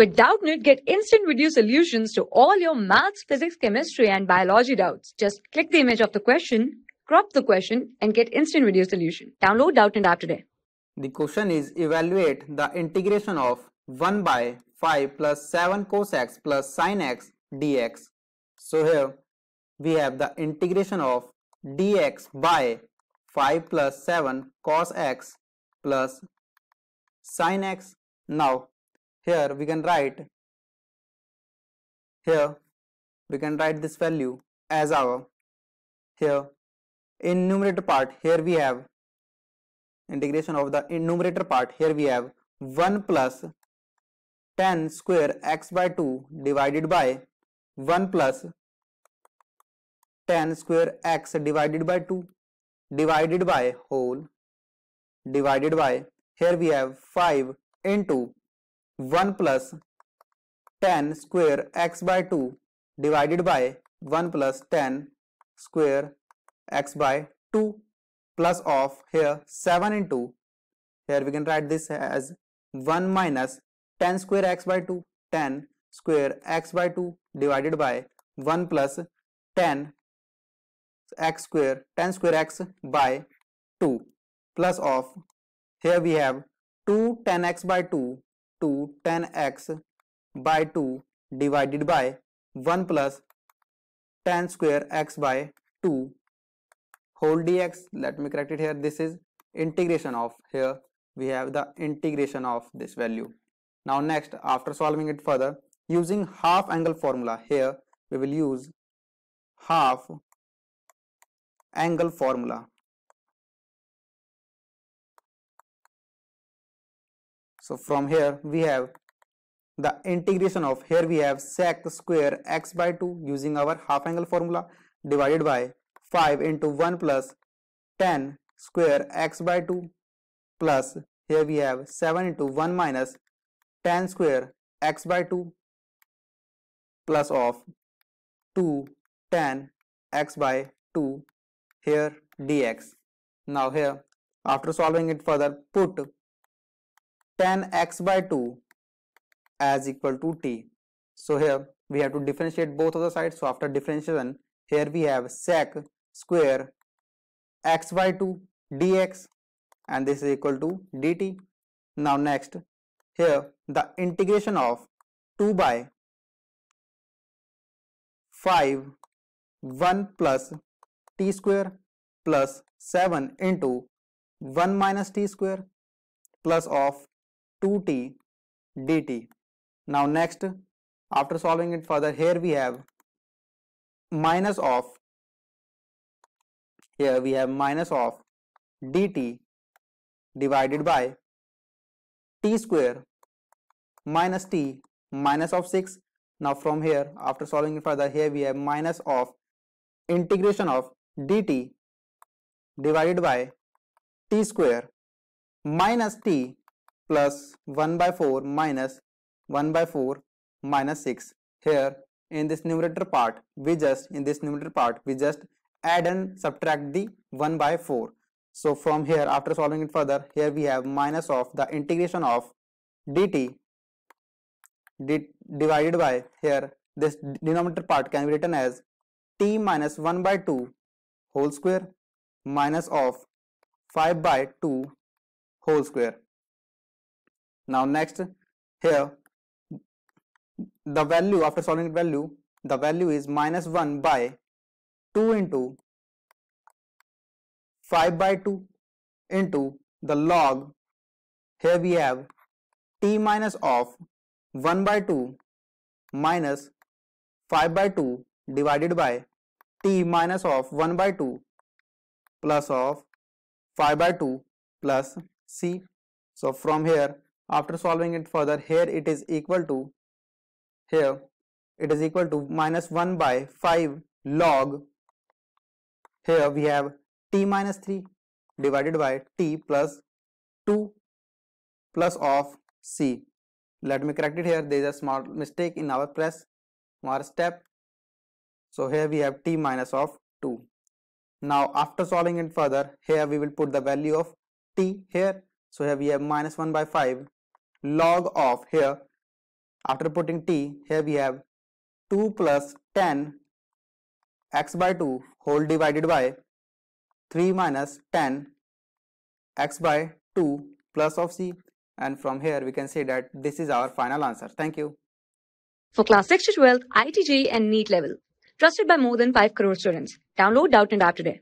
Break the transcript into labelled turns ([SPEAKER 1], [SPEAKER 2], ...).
[SPEAKER 1] With Doubtnit, get instant video solutions to all your maths, physics, chemistry, and biology doubts. Just click the image of the question, crop the question, and get instant video solution. Download Doubtnit app today. The question is evaluate the integration of 1 by 5 plus 7 cos x plus sin x dx. So here we have the integration of dx by 5 plus 7 cos x plus sin x. Now here we can write here we can write this value as our here in numerator part here we have integration of the in numerator part here we have 1 plus 10 square x by 2 divided by 1 plus 10 square x divided by 2 divided by whole divided by here we have 5 into 1 plus 10 square x by 2 divided by 1 plus 10 square x by 2 plus of here 7 into here we can write this as 1 minus 10 square x by 2 10 square x by 2 divided by 1 plus 10 x square 10 square x by 2 plus of here we have 2 10x by 2 to 10x by 2 divided by 1 plus plus tan square x by 2 whole dx let me correct it here this is integration of here we have the integration of this value now next after solving it further using half angle formula here we will use half angle formula So from here we have the integration of here we have sec square x by 2 using our half angle formula divided by 5 into 1 plus 10 square x by 2 plus here we have 7 into 1 minus 10 square x by 2 plus of 2 10 x by 2 here dx. Now here after solving it further put tan x by 2 as equal to t. So here we have to differentiate both of the sides. So after differentiation, here we have sec square x by 2 dx and this is equal to dt. Now next, here the integration of 2 by 5 1 plus t square plus 7 into 1 minus t square plus of 2t dt. Now next, after solving it further, here we have minus of, here we have minus of dt divided by t square minus t minus of 6. Now from here, after solving it further, here we have minus of integration of dt divided by t square minus t plus 1 by 4 minus 1 by 4 minus 6 here in this numerator part we just in this numerator part we just add and subtract the 1 by 4 so from here after solving it further here we have minus of the integration of dt d divided by here this denominator part can be written as t minus 1 by 2 whole square minus of 5 by 2 whole square now next here the value after solving value the value is minus 1 by 2 into 5 by 2 into the log here we have t minus of 1 by 2 minus 5 by 2 divided by t minus of 1 by 2 plus of 5 by 2 plus c so from here after solving it further here it is equal to here it is equal to minus 1 by 5 log here we have t minus 3 divided by t plus 2 plus of c let me correct it here there is a small mistake in our press More step so here we have t minus of 2 now after solving it further here we will put the value of t here so here we have minus 1 by 5 log of here after putting t here we have 2 plus 10 x by 2 whole divided by 3 minus 10 x by 2 plus of c and from here we can say that this is our final answer. Thank you. For class 6 to 12, ITG and NEET level. Trusted by more than 5 crore students. Download Doubt and App today.